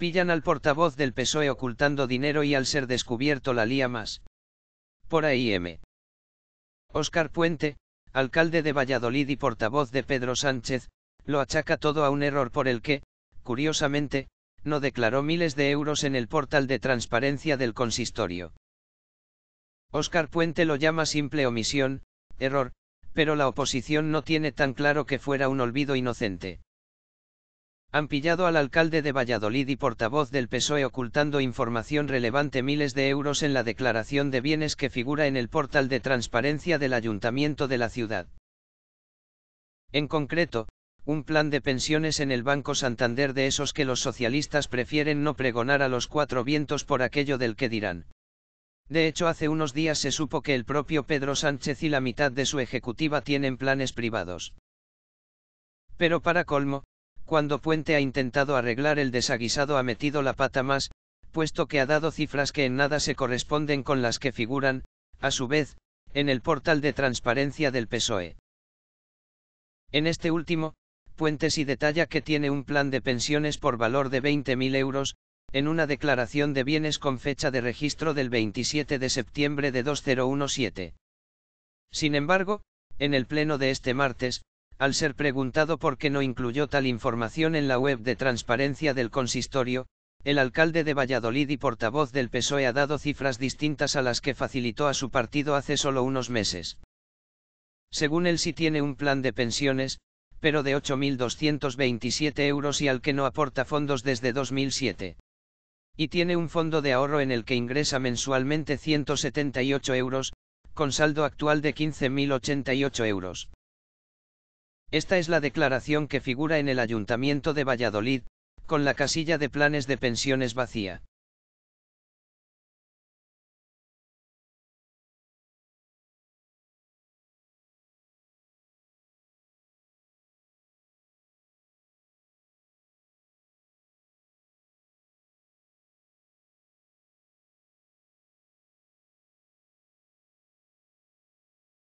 Pillan al portavoz del PSOE ocultando dinero y al ser descubierto la lía más. Por ahí M. Óscar Puente, alcalde de Valladolid y portavoz de Pedro Sánchez, lo achaca todo a un error por el que, curiosamente, no declaró miles de euros en el portal de transparencia del consistorio. Óscar Puente lo llama simple omisión, error, pero la oposición no tiene tan claro que fuera un olvido inocente. Han pillado al alcalde de Valladolid y portavoz del PSOE ocultando información relevante miles de euros en la declaración de bienes que figura en el portal de transparencia del ayuntamiento de la ciudad. En concreto, un plan de pensiones en el Banco Santander de esos que los socialistas prefieren no pregonar a los cuatro vientos por aquello del que dirán. De hecho, hace unos días se supo que el propio Pedro Sánchez y la mitad de su ejecutiva tienen planes privados. Pero para colmo, cuando Puente ha intentado arreglar el desaguisado ha metido la pata más, puesto que ha dado cifras que en nada se corresponden con las que figuran, a su vez, en el portal de transparencia del PSOE. En este último, Puente sí detalla que tiene un plan de pensiones por valor de 20.000 euros, en una declaración de bienes con fecha de registro del 27 de septiembre de 2017. Sin embargo, en el pleno de este martes, al ser preguntado por qué no incluyó tal información en la web de transparencia del consistorio, el alcalde de Valladolid y portavoz del PSOE ha dado cifras distintas a las que facilitó a su partido hace solo unos meses. Según él sí tiene un plan de pensiones, pero de 8.227 euros y al que no aporta fondos desde 2007. Y tiene un fondo de ahorro en el que ingresa mensualmente 178 euros, con saldo actual de 15.088 euros. Esta es la declaración que figura en el Ayuntamiento de Valladolid, con la casilla de planes de pensiones vacía.